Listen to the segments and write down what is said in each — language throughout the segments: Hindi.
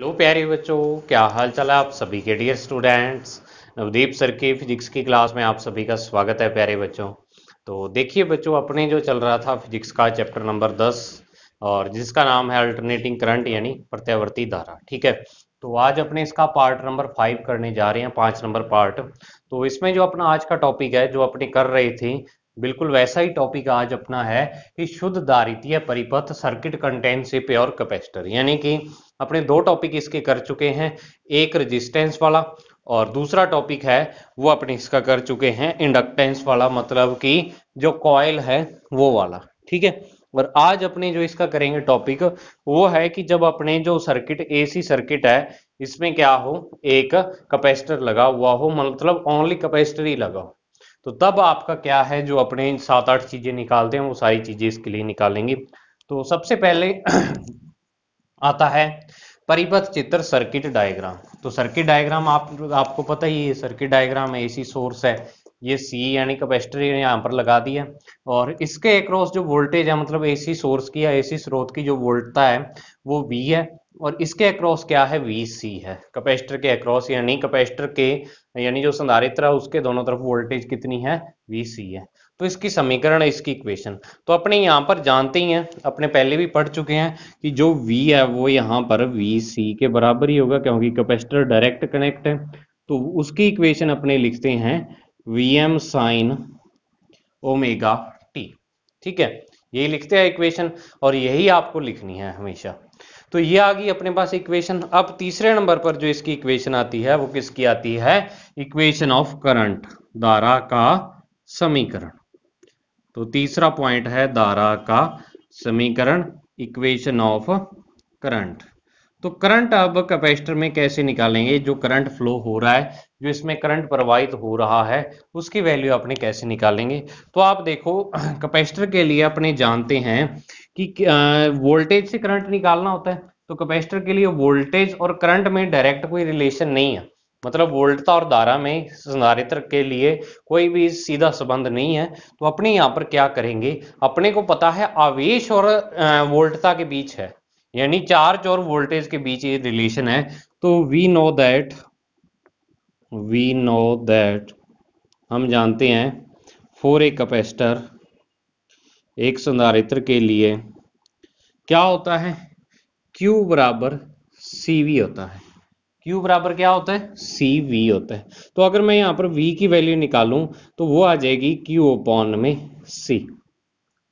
हेलो प्यारे बच्चों क्या हाल चाल है आप सभी के डियर स्टूडेंट्स नवदीप सर की फिजिक्स की क्लास में आप सभी का स्वागत है प्यारे बच्चों तो देखिए बच्चों अपने जो चल रहा था फिजिक्स का चैप्टर नंबर 10 और जिसका नाम है अल्टरनेटिंग करंट यानी प्रत्यावर्ती धारा ठीक है तो आज अपने इसका पार्ट नंबर फाइव करने जा रहे हैं पांच नंबर पार्ट तो इसमें जो अपना आज का टॉपिक है जो अपने कर रही थी बिल्कुल वैसा ही टॉपिक आज अपना है कि शुद्ध दारित्य परिपथ सर्किट कंटेंट से प्योर कैपेसिटर यानी कि अपने दो टॉपिक इसके कर चुके हैं एक रेजिस्टेंस वाला और दूसरा टॉपिक है वो अपने इसका कर चुके हैं इंडक्टेंस वाला मतलब कि जो कॉयल है वो वाला ठीक है और आज अपने जो इसका करेंगे टॉपिक वो है कि जब अपने जो सर्किट एसी सर्किट है इसमें क्या हो एक कैपेसिटर लगा हुआ हो मतलब ओनली कैपेसिटर ही लगा हो तो तब आपका क्या है जो अपने सात आठ चीजें निकालते हैं वो सारी चीजें इसके लिए निकालेंगे तो सबसे पहले आता है परिपथ चित्र सर्किट डायग्राम तो सर्किट डायग्राम आप आपको पता ही है सर्किट डायग्राम है एसी सोर्स है ये सी यानी कैपेसिटर यहाँ पर लगा दिया और इसके अक्रॉस जो वोल्टेज है मतलब एसी सोर्स की या एसी स्रोत की जो वोल्टता है वो वी है और इसके अक्रॉस क्या है वी सी है कैपेसिटर के अक्रॉस यानी कैपेसिटर के यानी जो संधारित्र है उसके दोनों तरफ वोल्टेज कितनी है वी सी है तो इसकी समीकरण है इसकी इक्वेशन तो अपने यहाँ पर जानते ही हैं अपने पहले भी पढ़ चुके हैं कि जो V है वो यहाँ पर वी सी के बराबर ही होगा क्योंकि कैपेसिटर डायरेक्ट कनेक्ट है तो उसकी इक्वेशन अपने लिखते हैं V M sine omega T ठीक है यही लिखते हैं इक्वेशन और यही आपको लिखनी है हमेशा तो ये आ गई अपने पास इक्वेशन अब तीसरे नंबर पर जो इसकी इक्वेशन आती है वो किसकी आती है इक्वेशन ऑफ करंट दारा का समीकरण तो तीसरा पॉइंट है दारा का समीकरण इक्वेशन ऑफ करंट तो करंट अब कैपेसिटर में कैसे निकालेंगे जो करंट फ्लो हो रहा है जो इसमें करंट प्रवाहित हो रहा है उसकी वैल्यू अपने कैसे निकालेंगे तो आप देखो कैपेसिटर के लिए अपने जानते हैं कि वोल्टेज से करंट निकालना होता है तो कैपेसिटर के लिए वोल्टेज और करंट में डायरेक्ट कोई रिलेशन नहीं है मतलब वोल्टता और धारा में संधारित्र के लिए कोई भी सीधा संबंध नहीं है तो अपने यहाँ पर क्या करेंगे अपने को पता है आवेश और वोल्टता के बीच है यानी चार्ज और वोल्टेज के बीच ये रिलेशन है तो we know that we know that हम जानते हैं फोर ए कैपेसिटर एक संधारित्र के लिए क्या होता है Q बराबर सी वी होता है Q बराबर क्या होता है सी वी होता है तो अगर मैं यहाँ पर V की वैल्यू निकालूं तो वो आ जाएगी Q ओपॉन में C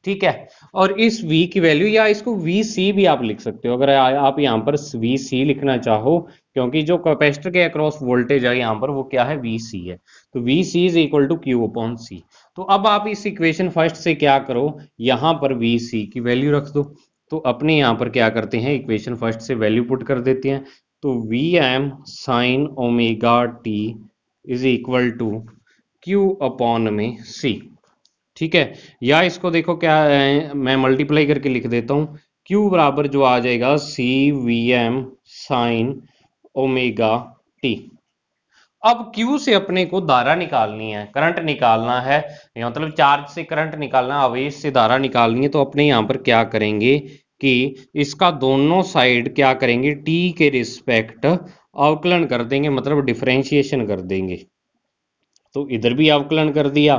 ठीक है और इस v की वैल्यू या इसको vc भी आप लिख सकते हो अगर आप यहाँ पर vc लिखना चाहो क्योंकि जो कैपेसिटर के अक्रॉस वोल्टेज है यहाँ पर वो क्या है vc है तो vc is equal to Q upon C तो अब आप इस इक्वेशन फर्स्ट से क्या करो यहां पर बी सी की वैल्यू रख दो तो अपने यहां पर क्या करते हैं इक्वेशन फर्स्ट से वैल्यू पुट कर देते हैं तो V M sine omega T is equal to Q upon में सी ठीक है या इसको देखो क्या है मैं मल्टीप्लाई करके लिख देता हूं Q बराबर जो आ जाएगा C V M sine omega T अब Q से अपने को धारा निकालनी है करंट निकालना है मतलब चार्ज से करंट निकालना आवेश से धारा निकालनी है तो अपने यहां पर क्या करेंगे कि इसका दोनों साइड क्या करेंगे T के रिस्पेक्ट अवकलन कर देंगे मतलब डिफ्रेंशिएशन कर देंगे तो इधर भी अवकलन कर दिया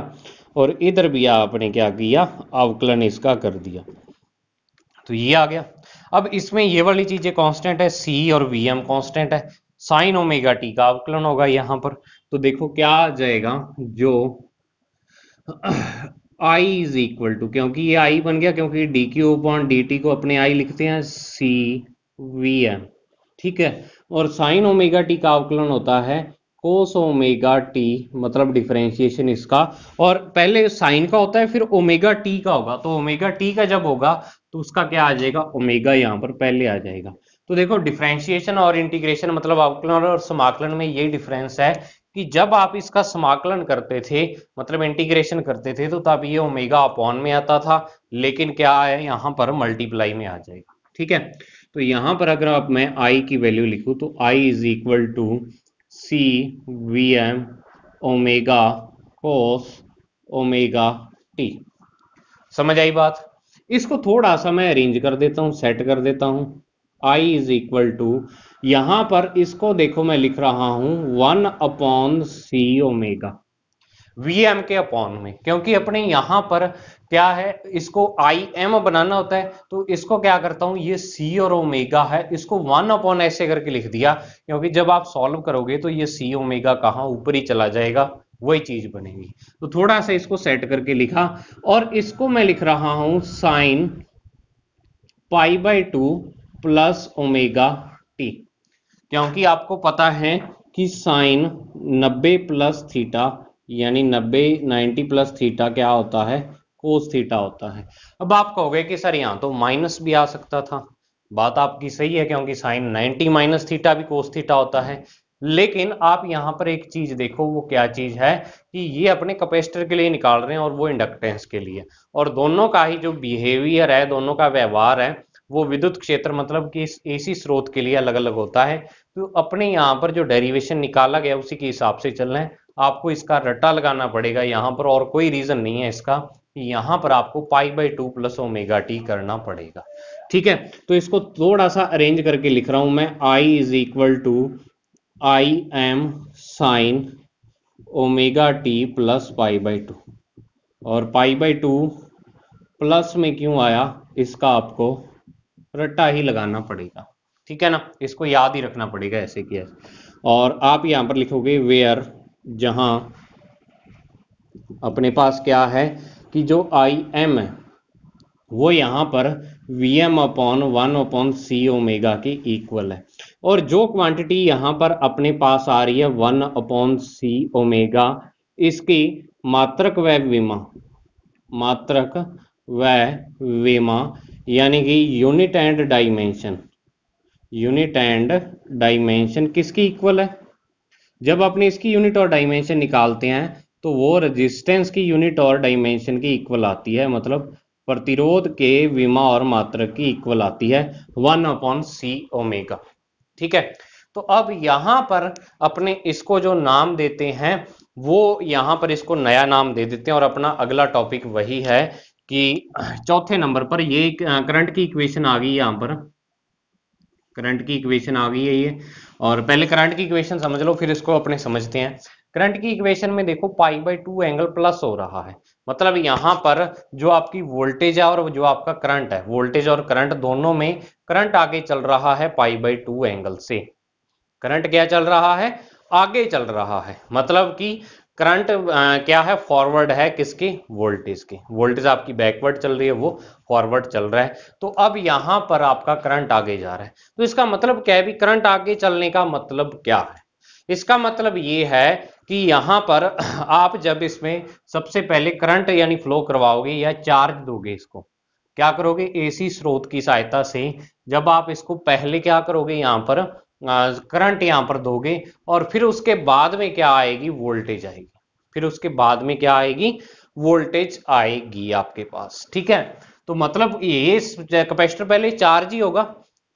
और इधर भी आपने क्या किया अवकलन इसका कर दिया तो ये आ गया अब इसमें ये वाली चीजें कांस्टेंट है सी और वीएम कांस्टेंट है साइन ओमेगा टी का अवकलन होगा यहां पर तो देखो क्या आ जाएगा जो आई इज इक्वल टू क्योंकि ये आई बन गया क्योंकि D Q upon D T को अपने आई लिखते हैं सी वी एम ठीक है और साइन ओमेगा टी का अवकलन होता है कोस ओमेगा टी मतलब डिफ्रेंशिएशन इसका और पहले साइन का होता है फिर ओमेगा टी का होगा तो ओमेगा टी का जब होगा तो उसका क्या आ जाएगा ओमेगा यहाँ पर पहले आ जाएगा तो देखो डिफ्रेंशिएशन और इंटीग्रेशन मतलब अवकलन और समाकलन में ये डिफरेंस है कि जब आप इसका समाकलन करते थे मतलब इंटीग्रेशन करते थे तो तब ये ओमेगा अपॉन में आता था लेकिन क्या है यहां पर मल्टीप्लाई में आ जाएगा ठीक है तो यहां पर अगर आप मैं आई की वैल्यू लिखूं तो I is equal to C V M omega cos omega T समझ आई बात इसको थोड़ा सा मैं अरेंज कर देता हूँ सेट कर देता हूँ आई इज इक्वल टू यहां पर इसको देखो मैं लिख रहा हूं one upon C omega M के अपॉन में क्योंकि अपने यहां पर क्या है इसको आई एम बनाना होता है तो इसको क्या करता हूं ये सी और ओमेगा है इसको वन अपॉन ऐसे करके लिख दिया क्योंकि जब आप सॉल्व करोगे तो ये सी ओमेगा कहाँ ऊपर ही चला जाएगा वही चीज बनेगी तो थोड़ा सा इसको सेट करके लिखा और इसको मैं लिख रहा हूं sine pi by two plus omega T क्योंकि आपको पता है कि साइन 90 प्लस थीटा यानी 90 90 प्लस थीटा क्या होता है कोस थीटा होता है अब आप कहोगे कि सर यहां तो माइनस भी आ सकता था बात आपकी सही है क्योंकि साइन 90 माइनस थीटा भी कोस थीटा होता है लेकिन आप यहां पर एक चीज देखो वो क्या चीज है कि ये अपने कैपेसिटर के लिए निकाल रहे हैं और वो इंडक्टेंस के लिए और दोनों का ही जो बिहेवियर है दोनों का व्यवहार है वो विद्युत क्षेत्र मतलब कि एसी स्रोत के लिए अलग अलग होता है तो अपने यहाँ पर जो डेरिवेशन निकाला गया उसी के हिसाब से चलना है आपको इसका रट्टा लगाना पड़ेगा यहाँ पर और कोई रीजन नहीं है इसका यहाँ पर आपको pi by two plus omega T करना पड़ेगा ठीक है तो इसको थोड़ा सा अरेंज करके लिख रहा हूं मैं I is equal to I M sine omega T plus pi by two और पाई बाई टू प्लस में क्यों आया इसका आपको रट्टा ही लगाना पड़ेगा ठीक है ना इसको याद ही रखना पड़ेगा ऐसे कि ऐसे और आप यहाँ पर लिखोगे वेयर जहां अपने पास क्या है कि जो आई एम है वो यहाँ पर V M upon one upon C omega के इक्वल है और जो क्वांटिटी यहां पर अपने पास आ रही है वन अपॉन सी ओमेगा इसकी मात्रक व मात्रक व यानी कि unit and dimension unit and dimension किसकी इक्वल है जब अपने इसकी यूनिट और डाइमेंशन निकालते हैं तो वो रेजिस्टेंस की यूनिट और डाइमेंशन की इक्वल आती है मतलब प्रतिरोध के विमा और मात्र की इक्वल आती है वन अपॉन सी ओमेगा ठीक है तो अब यहां पर अपने इसको जो नाम देते हैं वो यहां पर इसको नया नाम दे देते हैं और अपना अगला टॉपिक वही है कि चौथे नंबर पर ये करंट की इक्वेशन आ गई यहां पर करंट की इक्वेशन आ गई है ये और पहले करंट की इक्वेशन समझ लो फिर इसको अपने समझते हैं करंट की इक्वेशन में देखो pi by two angle plus हो रहा है मतलब यहां पर जो आपकी वोल्टेज है और जो आपका करंट है वोल्टेज और करंट दोनों में करंट आगे चल रहा है पाई बाई टू एंगल से करंट क्या चल रहा है आगे चल रहा है मतलब कि करंट क्या है फॉरवर्ड है किसकी वोल्टेज की वोल्टेज आपकी बैकवर्ड चल रही है वो फॉरवर्ड चल रहा है तो अब यहाँ पर आपका करंट आगे जा रहा है तो इसका मतलब क्या है भी करंट आगे चलने का मतलब क्या है इसका मतलब ये है कि यहाँ पर आप जब इसमें सबसे पहले करंट यानी फ्लो करवाओगे या चार्ज दोगे इसको क्या करोगे एसी स्रोत की सहायता से जब आप इसको पहले क्या करोगे यहाँ पर करंट यहाँ पर दोगे और फिर उसके बाद में क्या आएगी वोल्टेज आएगी फिर उसके बाद में क्या आएगी वोल्टेज आएगी आपके पास ठीक है तो मतलब ये कैपेसिटर पहले चार्ज ही होगा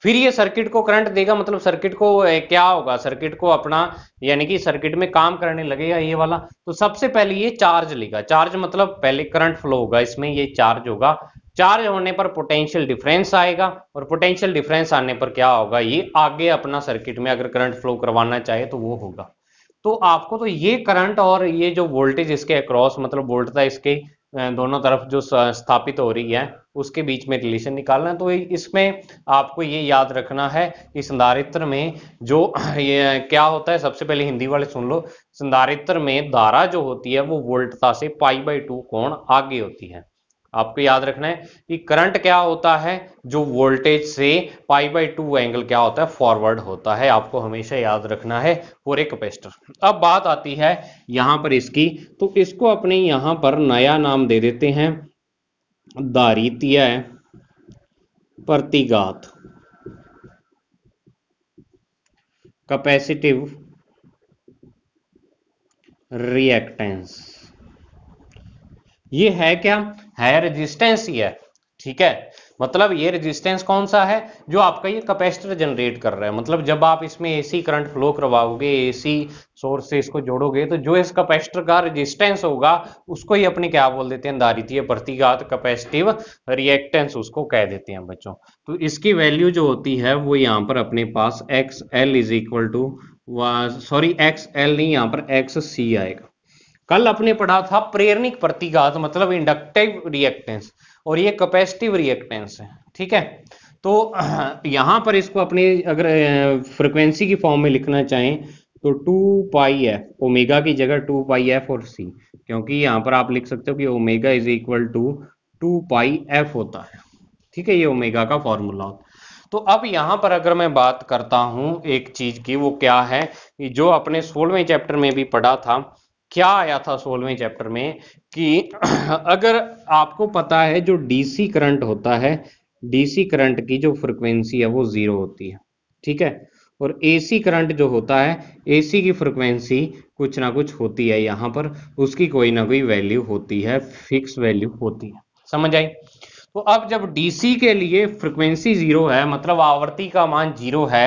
फिर ये सर्किट को करंट देगा मतलब सर्किट को क्या होगा सर्किट को अपना यानी कि सर्किट में काम करने लगेगा ये वाला तो सबसे पहले ये चार्ज लेगा चार्ज मतलब पहले करंट फ्लो होगा इसमें ये चार्ज होगा चार्ज होने पर पोटेंशियल डिफरेंस आएगा और पोटेंशियल डिफरेंस आने पर क्या होगा ये आगे अपना सर्किट में अगर करंट फ्लो करवाना चाहे तो वो होगा तो आपको तो ये करंट और ये जो वोल्टेज इसके अक्रॉस मतलब वोल्टता इसके दोनों तरफ जो स्थापित हो रही है उसके बीच में रिलेशन निकालना है तो इसमें आपको ये याद रखना है कि संधारित्र में जो ये क्या होता है सबसे पहले हिंदी वाले सुन लो संधारित्र में धारा जो होती है वो वोल्टता से पाई बाई टू कोण आगे होती है आपको याद रखना है कि करंट क्या होता है जो वोल्टेज से पाई बाई टू एंगल क्या होता है फॉरवर्ड होता है आपको हमेशा याद रखना है पूरे कैपेसिटर अब बात आती है यहां पर इसकी तो इसको अपने यहां पर नया नाम दे देते हैं दारित्य प्रतिगात कैपेसिटिव रिएक्टेंस ये है क्या है रेजिस्टेंस ये ठीक है मतलब ये रेजिस्टेंस कौन सा है जो आपका ये कैपेसिटर जनरेट कर रहा है मतलब जब आप इसमें एसी करंट फ्लो करवाओगे एसी सोर्स से इसको जोड़ोगे तो जो इस कैपेसिटर का रेजिस्टेंस होगा उसको ही अपने क्या बोल देते हैं दारितीय प्रतिघात कैपेसिटिव रिएक्टेंस उसको कह देते हैं बच्चों तो इसकी वैल्यू जो होती है वो यहाँ पर अपने पास X L is equal to sorry X L नहीं यहाँ पर एक्स सी आएगा कल अपने पढ़ा था प्रेरणिक प्रतिघात मतलब इंडक्टिव रिएक्टेंस और ये कैपेसिटिव रिएक्टेंस है ठीक है तो यहां पर इसको अपने अगर फ्रिक्वेंसी की फॉर्म में लिखना चाहें तो टू पाई एफ ओमेगा की जगह टू पाई एफ और सी क्योंकि यहाँ पर आप लिख सकते हो कि omega is equal to two pi F होता है ठीक है ये ओमेगा का फॉर्मूला होता है तो अब यहां पर अगर मैं बात करता हूं एक चीज की वो क्या है जो अपने सोलवें चैप्टर में भी पढ़ा था क्या आया था सोलहवें चैप्टर में कि अगर आपको पता है जो डीसी करंट होता है डीसी करंट की जो फ्रिक्वेंसी है वो जीरो होती है ठीक है और एसी करंट जो होता है एसी की फ्रिक्वेंसी कुछ ना कुछ होती है यहाँ पर उसकी कोई ना कोई वैल्यू होती है फिक्स वैल्यू होती है समझ आई तो अब जब डीसी के लिए फ्रिक्वेंसी जीरो है मतलब आवर्ती का मान जीरो है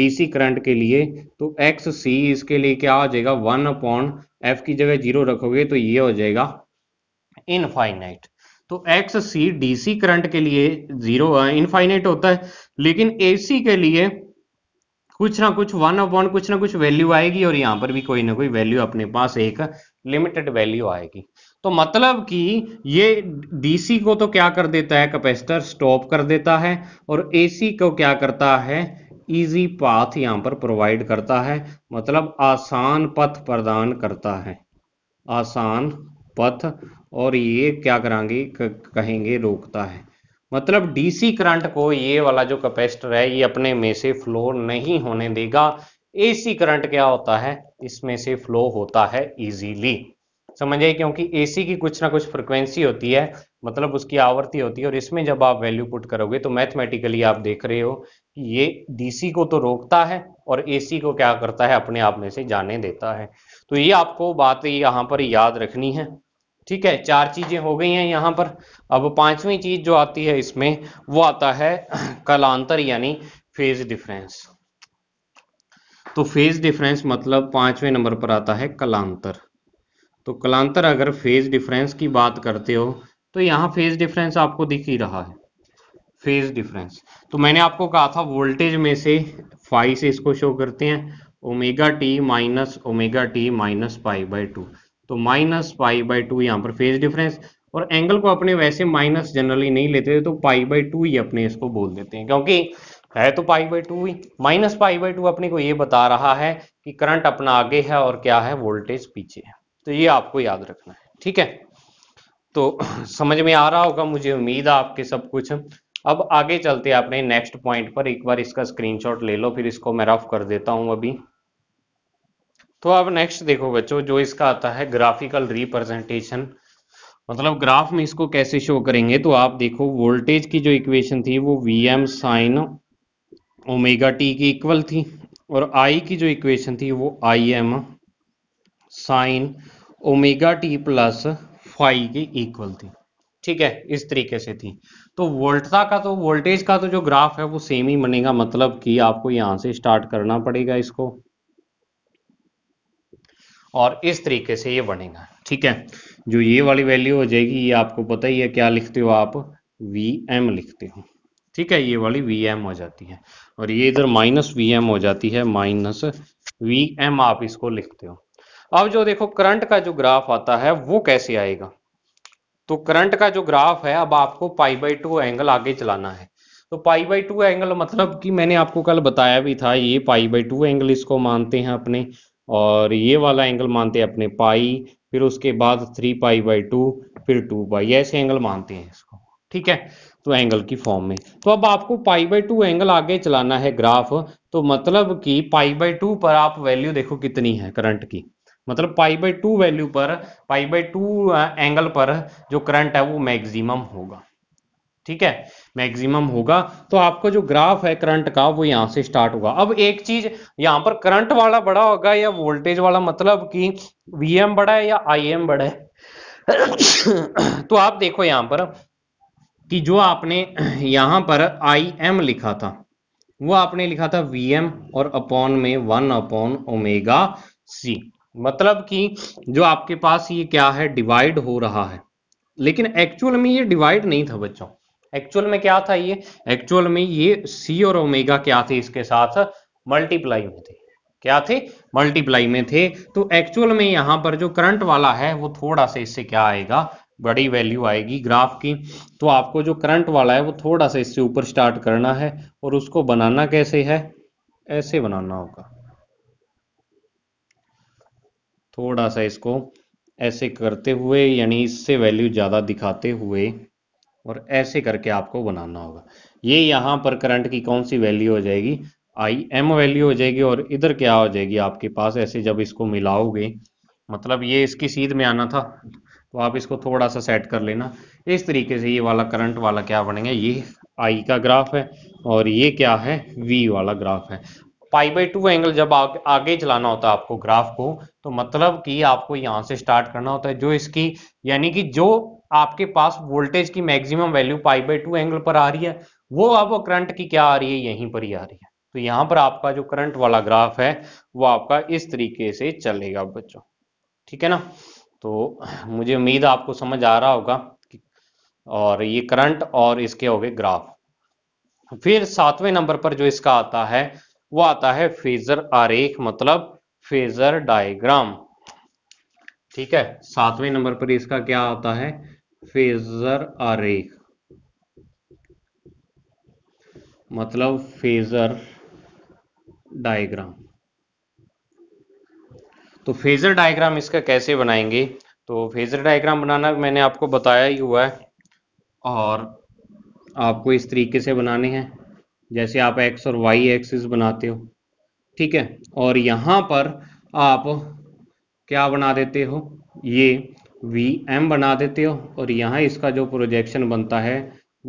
डीसी करंट के लिए तो एक्स सी इसके लिए क्या हो जाएगा वन अपॉन एफ की जगह जीरो रखोगे तो ये हो जाएगा इनफाइनाइट तो एक्स सी डीसी करंट के लिए जीरो इनफाइनाइट होता है लेकिन एसी के लिए कुछ ना कुछ वन अपॉन कुछ ना कुछ वैल्यू आएगी और यहाँ पर भी कोई ना कोई वैल्यू अपने पास एक लिमिटेड वैल्यू आएगी तो मतलब कि ये डीसी को तो क्या कर देता है कैपेसिटर स्टॉप कर देता है और एसी को क्या करता है इजी पाथ यहाँ पर प्रोवाइड करता है मतलब आसान पथ प्रदान करता है आसान पथ और ये क्या करांगे कहेंगे रोकता है मतलब डीसी करंट को ये वाला जो कैपेसिटर है ये अपने में से फ्लो नहीं होने देगा एसी करंट क्या होता है इसमें से फ्लो होता है इजीली समझिए क्योंकि एसी की कुछ ना कुछ फ्रिक्वेंसी होती है मतलब उसकी आवृत्ति होती है और इसमें जब आप वैल्यू पुट करोगे तो मैथमेटिकली आप देख रहे हो कि ये डीसी को तो रोकता है और एसी को क्या करता है अपने आप में से जाने देता है तो ये आपको बात यहाँ पर याद रखनी है ठीक है चार चीजें हो गई हैं यहाँ पर अब पांचवी चीज जो आती है इसमें वो आता है कलांतर यानी फेज डिफरेंस तो फेज डिफरेंस मतलब पांचवें नंबर पर आता है कलांतर तो कलांतर अगर फेज डिफरेंस की बात करते हो तो यहाँ फेज डिफरेंस आपको दिख ही रहा है फेज डिफरेंस तो मैंने आपको कहा था वोल्टेज में से फाइव से इसको शो करते हैं omega T minus omega T minus pi by two तो माइनस पाई बाई टू यहाँ पर फेज डिफरेंस और एंगल को अपने वैसे माइनस जनरली नहीं लेते तो पाई बाई टू ही अपने इसको बोल देते हैं क्योंकि है तो पाई बाई टू ही माइनस पाई बाई टू अपने को ये बता रहा है कि करंट अपना आगे है और क्या है वोल्टेज पीछे है तो ये आपको याद रखना है ठीक है तो समझ में आ रहा होगा मुझे उम्मीद है आपके सब कुछ अब आगे चलते अपने नेक्स्ट पॉइंट पर एक बार इसका स्क्रीनशॉट ले लो फिर इसको मैं रफ कर देता हूं अभी तो अब नेक्स्ट देखो बच्चों जो इसका आता है ग्राफिकल रिप्रेजेंटेशन मतलब ग्राफ में इसको कैसे शो करेंगे तो आप देखो वोल्टेज की जो इक्वेशन थी वो V M sine omega T की इक्वल थी और आई की जो इक्वेशन थी वो I M sine omega T plus five के इक्वल थी ठीक है इस तरीके से थी तो वोल्टता का तो वोल्टेज का तो जो ग्राफ है वो सेम ही बनेगा मतलब कि आपको यहां से स्टार्ट करना पड़ेगा इसको और इस तरीके से ये बनेगा ठीक है जो ये वाली वैल्यू हो जाएगी ये आपको पता ही है क्या लिखते हो आप वी एम लिखते हो ठीक है ये वाली वी एम हो जाती है और ये इधर माइनस वी एम हो जाती है माइनस वी एम आप इसको लिखते हो अब जो देखो करंट का जो ग्राफ आता है वो कैसे आएगा तो करंट का जो ग्राफ है अब आपको पाई बाई टू एंगल आगे चलाना है तो पाई बाई टू एंगल मतलब कि मैंने आपको कल बताया भी था ये पाई बाई टू एंगल इसको मानते हैं अपने और ये वाला एंगल मानते हैं अपने पाई फिर उसके बाद थ्री पाई बाई टू फिर टू पाई ऐसे एंगल मानते हैं इसको ठीक है तो एंगल की फॉर्म में तो अब आपको पाई बाई टू एंगल आगे चलाना है ग्राफ तो मतलब कि पाई बाई टू पर आप वैल्यू देखो कितनी है करंट की मतलब पाई बाई टू वैल्यू पर पाई बाई टू एंगल पर जो करंट है वो मैक्सिमम होगा ठीक है मैक्सिमम होगा तो आपका जो ग्राफ है करंट का वो यहां से स्टार्ट होगा अब एक चीज यहाँ पर करंट वाला बड़ा होगा या वोल्टेज वाला मतलब कि वीएम बड़ा है या आईएम बड़ा है तो आप देखो यहां पर कि जो आपने यहां पर आई एम लिखा था वो आपने लिखा था वीएम और अपॉन में वन अपॉन ओमेगा सी मतलब कि जो आपके पास ये क्या है डिवाइड हो रहा है लेकिन एक्चुअल में ये डिवाइड नहीं था बच्चों एक्चुअल में क्या था ये एक्चुअल में ये सी और ओमेगा क्या थे इसके साथ मल्टीप्लाई में थे क्या थे मल्टीप्लाई में थे तो एक्चुअल में यहाँ पर जो करंट वाला है वो थोड़ा सा इससे क्या आएगा बड़ी वैल्यू आएगी ग्राफ की तो आपको जो करंट वाला है वो थोड़ा सा इससे ऊपर स्टार्ट करना है और उसको बनाना कैसे है ऐसे बनाना होगा थोड़ा सा इसको ऐसे करते हुए यानी इससे वैल्यू ज़्यादा दिखाते हुए और ऐसे करके आपको बनाना होगा ये यहाँ पर करंट की कौन सी वैल्यू हो जाएगी आई एम वैल्यू हो जाएगी और इधर क्या हो जाएगी आपके पास ऐसे जब इसको मिलाओगे मतलब ये इसकी सीध में आना था तो आप इसको थोड़ा सा सेट कर लेना इस तरीके से ये वाला करंट वाला क्या बनेगा ये आई का ग्राफ है और ये क्या है वी वाला ग्राफ है पाई बाई टू एंगल जब आ, आगे चलाना होता है आपको ग्राफ को तो मतलब कि आपको यहां से स्टार्ट करना होता है जो इसकी यानी कि जो आपके पास वोल्टेज की maximum value pi by two angle पर आ रही है वो अब करंट की क्या आ रही है यहीं पर ही आ रही है तो यहाँ पर आपका जो करंट वाला ग्राफ है वो आपका इस तरीके से चलेगा बच्चों ठीक है ना तो मुझे उम्मीद आपको समझ आ रहा होगा और ये करंट और इसके हो गए ग्राफ फिर सातवें नंबर पर जो इसका आता है वो आता है फेजर आरेख मतलब फेजर डायग्राम ठीक है सातवें नंबर पर इसका क्या आता है फेजर आरेख मतलब फेजर डायग्राम तो फेजर डायग्राम इसका कैसे बनाएंगे तो फेजर डायग्राम बनाना मैंने आपको बताया ही हुआ है और आपको इस तरीके से बनाने हैं जैसे आप एक्स और वाई एक्सिस बनाते हो ठीक है और यहाँ पर आप क्या बना देते हो ये वी एम बना देते हो और यहाँ इसका जो प्रोजेक्शन बनता है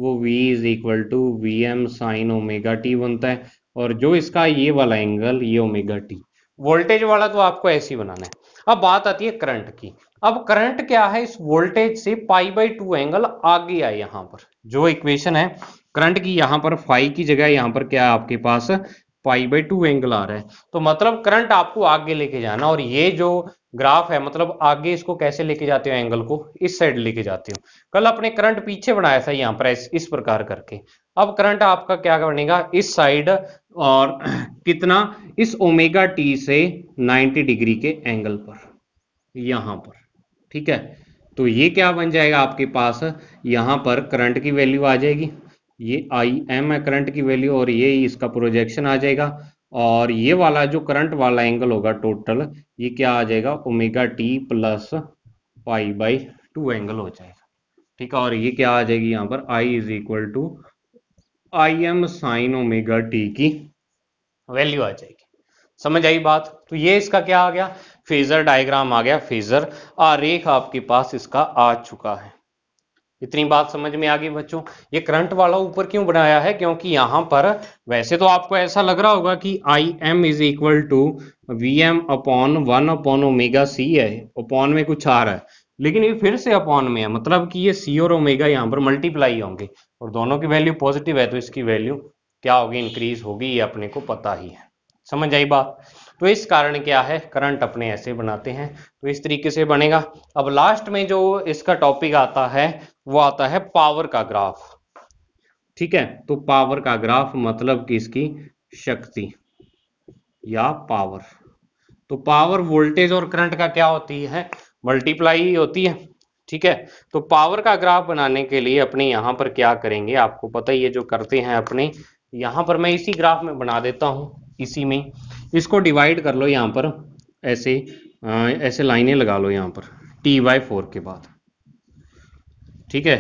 वो v is equal to V M sine omega T बनता है और जो इसका ये वाला एंगल ये ओमेगा टी वोल्टेज वाला तो आपको ऐसे ही बनाना है अब बात आती है करंट की अब करंट क्या है इस वोल्टेज से पाई बाई टू एंगल आगे आए यहाँ पर जो इक्वेशन है करंट की यहां पर फाइव की जगह यहां पर क्या आपके पास पाई बाई टू एंगल आ रहा है तो मतलब करंट आपको आगे लेके जाना और ये जो ग्राफ है मतलब आगे इसको कैसे लेके जाते हो एंगल को इस साइड लेके जाते हो कल अपने करंट पीछे बनाया था यहाँ पर इस, प्रकार करके अब करंट आपका क्या बनेगा इस साइड और कितना इस ओमेगा टी से 90 डिग्री के एंगल पर यहां पर ठीक है तो ये क्या बन जाएगा आपके पास यहां पर करंट की वैल्यू आ जाएगी ये आई एम है करंट की वैल्यू और ये इसका प्रोजेक्शन आ जाएगा और ये वाला जो करंट वाला एंगल होगा टोटल ये क्या आ जाएगा omega T plus pi by two angle हो जाएगा ठीक है और ये क्या आ जाएगी यहाँ पर I is equal to I M sine omega T की वैल्यू आ जाएगी समझ आई बात तो ये इसका क्या आ गया फेजर डायग्राम आ गया फेजर आरेख आपके पास इसका आ चुका है इतनी बात समझ में आ गई बच्चों ये करंट वाला ऊपर क्यों बनाया है क्योंकि यहां पर वैसे तो आपको ऐसा लग रहा होगा कि I M is equal to V M upon one upon omega C है अपॉन में कुछ आ रहा है लेकिन ये फिर से अपॉन में है मतलब कि ये सी और ओमेगा यहाँ पर मल्टीप्लाई होंगे और दोनों की वैल्यू पॉजिटिव है तो इसकी वैल्यू क्या होगी इंक्रीज होगी ये अपने को पता ही है समझ आई बात तो इस कारण क्या है करंट अपने ऐसे बनाते हैं तो इस तरीके से बनेगा अब लास्ट में जो इसका टॉपिक आता है वो आता है पावर का ग्राफ ठीक है तो पावर का ग्राफ मतलब कि इसकी शक्ति या पावर तो पावर वोल्टेज और करंट का क्या होती है मल्टीप्लाई होती है ठीक है तो पावर का ग्राफ बनाने के लिए अपने यहां पर क्या करेंगे आपको पता ही है जो करते हैं अपने यहां पर मैं इसी ग्राफ में बना देता हूं इसी में इसको डिवाइड कर लो यहाँ पर ऐसे आ, ऐसे लाइनें लगा लो यहाँ पर टी बाई फोर के बाद ठीक है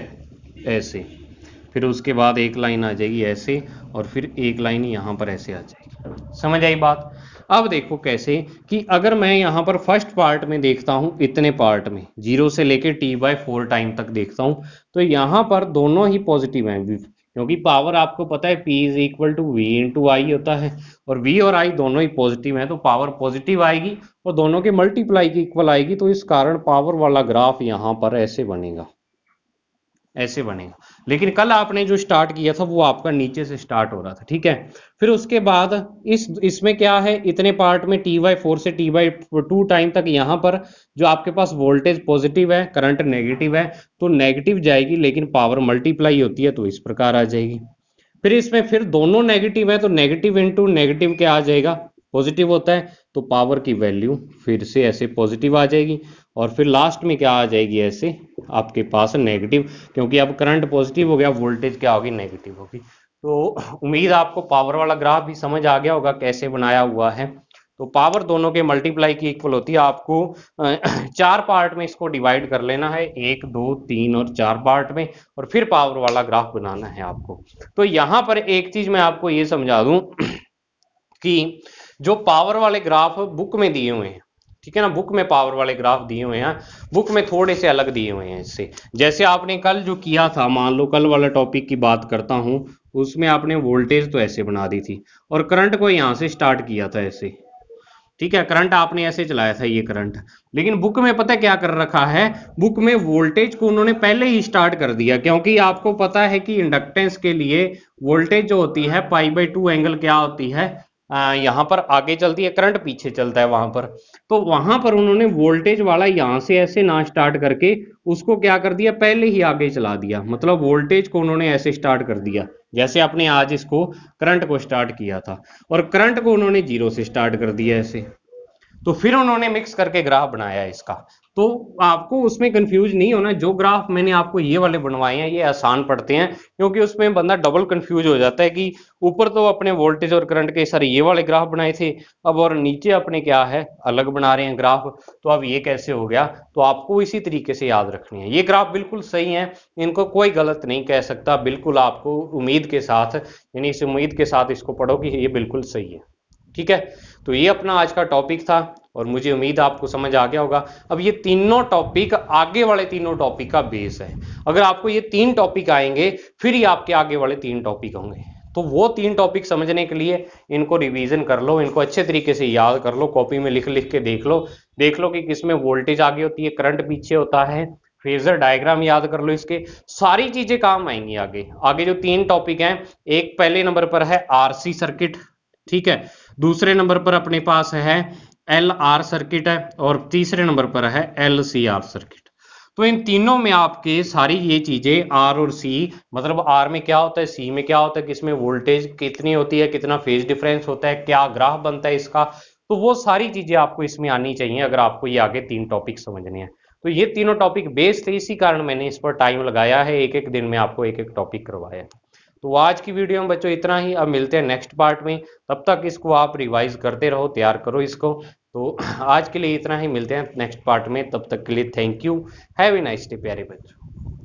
ऐसे फिर उसके बाद एक लाइन आ जाएगी ऐसे और फिर एक लाइन यहाँ पर ऐसे आ जाएगी समझ आई बात अब देखो कैसे कि अगर मैं यहाँ पर फर्स्ट पार्ट में देखता हूँ इतने पार्ट में जीरो से लेके टी बाई फोर टाइम तक देखता हूँ तो यहाँ पर दोनों ही पॉजिटिव हैं क्योंकि पावर आपको पता है P is equal to V into I होता है और वी और आई दोनों ही पॉजिटिव हैं तो पावर पॉजिटिव आएगी और दोनों के मल्टीप्लाई की इक्वल आएगी तो इस कारण पावर वाला ग्राफ यहाँ पर ऐसे बनेगा ऐसे बनेगा लेकिन कल आपने जो स्टार्ट किया था वो आपका नीचे से स्टार्ट हो रहा था ठीक है फिर उसके बाद इस इसमें क्या है इतने पार्ट में टी बाई फोर से टी बाई टू टाइम तक यहां पर जो आपके पास वोल्टेज पॉजिटिव है करंट नेगेटिव है तो नेगेटिव जाएगी लेकिन पावर मल्टीप्लाई होती है तो इस प्रकार आ जाएगी फिर इसमें फिर दोनों नेगेटिव है तो नेगेटिव इंटू नेगेटिव क्या आ जाएगा पॉजिटिव होता है तो पावर की वैल्यू फिर से ऐसे पॉजिटिव आ जाएगी और फिर लास्ट में क्या आ जाएगी ऐसे आपके पास नेगेटिव क्योंकि अब करंट पॉजिटिव हो गया वोल्टेज क्या होगी नेगेटिव होगी तो उम्मीद आपको पावर वाला ग्राफ भी समझ आ गया होगा कैसे बनाया हुआ है तो पावर दोनों के मल्टीप्लाई की इक्वल होती है आपको चार पार्ट में इसको डिवाइड कर लेना है एक दो तीन और चार पार्ट में और फिर पावर वाला ग्राफ बनाना है आपको तो यहां पर एक चीज मैं आपको ये समझा दूं कि जो पावर वाले ग्राफ बुक में दिए हुए हैं ठीक है ना बुक में पावर वाले ग्राफ दिए हुए हैं बुक में थोड़े से अलग दिए हुए हैं इससे जैसे आपने कल जो किया था मान लो कल वाला टॉपिक की बात करता हूँ उसमें आपने वोल्टेज तो ऐसे बना दी थी और करंट को यहां से स्टार्ट किया था ऐसे ठीक है करंट आपने ऐसे चलाया था ये करंट लेकिन बुक में पता क्या कर रखा है बुक में वोल्टेज को उन्होंने पहले ही स्टार्ट कर दिया क्योंकि आपको पता है कि इंडक्टेंस के लिए वोल्टेज जो होती है पाई बाई टू एंगल क्या होती है यहां पर आगे चलती है करंट पीछे चलता है वहां पर तो वहां पर उन्होंने वोल्टेज वाला यहां से ऐसे ना स्टार्ट करके उसको क्या कर दिया पहले ही आगे चला दिया मतलब वोल्टेज को उन्होंने ऐसे स्टार्ट कर दिया जैसे आपने आज इसको करंट को स्टार्ट किया था और करंट को उन्होंने जीरो से स्टार्ट कर दिया ऐसे तो फिर उन्होंने मिक्स करके ग्राफ बनाया इसका तो आपको उसमें कंफ्यूज नहीं होना जो ग्राफ मैंने आपको ये वाले बनवाए हैं ये आसान पड़ते हैं क्योंकि उसमें बंदा डबल कंफ्यूज हो जाता है कि ऊपर तो अपने वोल्टेज और करंट के सारे ये वाले ग्राफ बनाए थे अब और नीचे अपने क्या है अलग बना रहे हैं ग्राफ तो अब ये कैसे हो गया तो आपको इसी तरीके से याद रखनी है ये ग्राफ बिल्कुल सही है इनको कोई गलत नहीं कह सकता बिल्कुल आपको उम्मीद के साथ यानी इस उम्मीद के साथ इसको पढ़ो कि ये बिल्कुल सही है ठीक है तो ये अपना आज का टॉपिक था और मुझे उम्मीद आपको समझ आ गया होगा अब ये तीनों टॉपिक आगे वाले तीनों टॉपिक का बेस है अगर आपको ये तीन टॉपिक आएंगे फिर ही आपके आगे वाले तीन टॉपिक होंगे तो वो तीन टॉपिक समझने के लिए इनको रिवीजन कर लो इनको अच्छे तरीके से याद कर लो कॉपी में लिख लिख के देख लो देख लो कि किसमें वोल्टेज आगे होती है करंट पीछे होता है फेजर डायग्राम याद कर लो इसके सारी चीजें काम आएंगी आगे आगे जो तीन टॉपिक हैं एक पहले नंबर पर है आरसी सर्किट ठीक है दूसरे नंबर पर अपने पास है एल आर सर्किट है और तीसरे नंबर पर है एल सी आर सर्किट तो इन तीनों में आपके सारी ये चीजें आर और सी मतलब आर में क्या होता है सी में क्या होता है किसमें वोल्टेज कितनी होती है कितना फेज डिफरेंस होता है क्या ग्राह बनता है इसका तो वो सारी चीजें आपको इसमें आनी चाहिए अगर आपको ये आगे तीन टॉपिक समझने हैं तो ये तीनों टॉपिक बेस्ड थे इसी कारण मैंने इस पर टाइम लगाया है एक एक दिन में आपको एक एक टॉपिक करवाया है तो आज की वीडियो में बच्चों इतना ही अब मिलते हैं नेक्स्ट पार्ट में तब तक इसको आप रिवाइज करते रहो तैयार करो इसको तो आज के लिए इतना ही मिलते हैं नेक्स्ट पार्ट में तब तक के लिए thank you have a nice day प्यारे बच्चों